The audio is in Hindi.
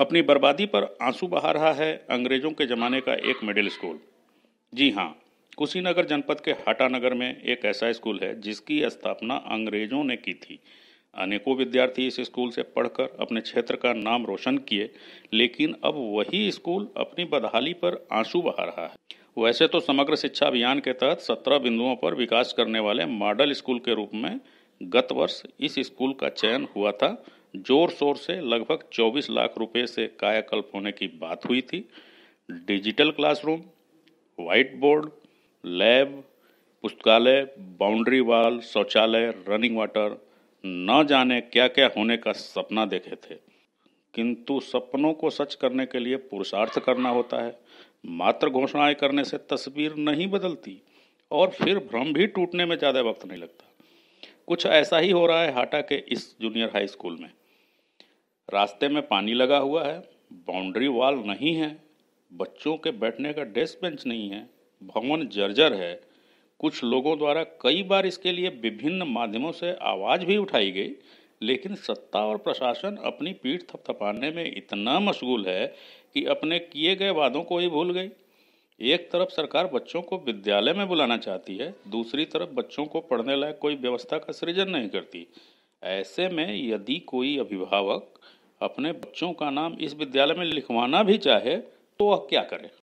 अपनी बर्बादी पर आंसू बहा रहा है अंग्रेजों के ज़माने का एक मिडिल स्कूल जी हाँ कुशीनगर जनपद के हाटानगर में एक ऐसा स्कूल है जिसकी स्थापना अंग्रेजों ने की थी अनेकों विद्यार्थी इस स्कूल से पढ़कर अपने क्षेत्र का नाम रोशन किए लेकिन अब वही स्कूल अपनी बदहाली पर आंसू बहा रहा है वैसे तो समग्र शिक्षा अभियान के तहत सत्रह बिंदुओं पर विकास करने वाले मॉडल स्कूल के रूप में गत वर्ष इस स्कूल का चयन हुआ था जोर शोर से लगभग 24 लाख रुपए से कायाकल्प होने की बात हुई थी digital classroom white board lab पुस्तकालय बाउंड्री वाल शौचालय रनिंग वाटर न जाने क्या क्या होने का सपना देखे थे किंतु सपनों को सच करने के लिए पुरुषार्थ करना होता है मात्र घोषणाएं करने से तस्वीर नहीं बदलती और फिर भ्रम भी टूटने में ज़्यादा वक्त नहीं लगता कुछ ऐसा ही हो रहा है हाटा के इस जूनियर हाई स्कूल में रास्ते में पानी लगा हुआ है बाउंड्री वॉल नहीं है बच्चों के बैठने का डेस्क बेंच नहीं है भवन जर्जर है कुछ लोगों द्वारा कई बार इसके लिए विभिन्न माध्यमों से आवाज़ भी उठाई गई लेकिन सत्ता और प्रशासन अपनी पीठ थपथपाने में इतना मशगूल है कि अपने किए गए वादों को ही भूल गई एक तरफ सरकार बच्चों को विद्यालय में बुलाना चाहती है दूसरी तरफ बच्चों को पढ़ने लायक कोई व्यवस्था का सृजन नहीं करती ऐसे में यदि कोई अभिभावक अपने बच्चों का नाम इस विद्यालय में लिखवाना भी चाहे तो वह क्या करे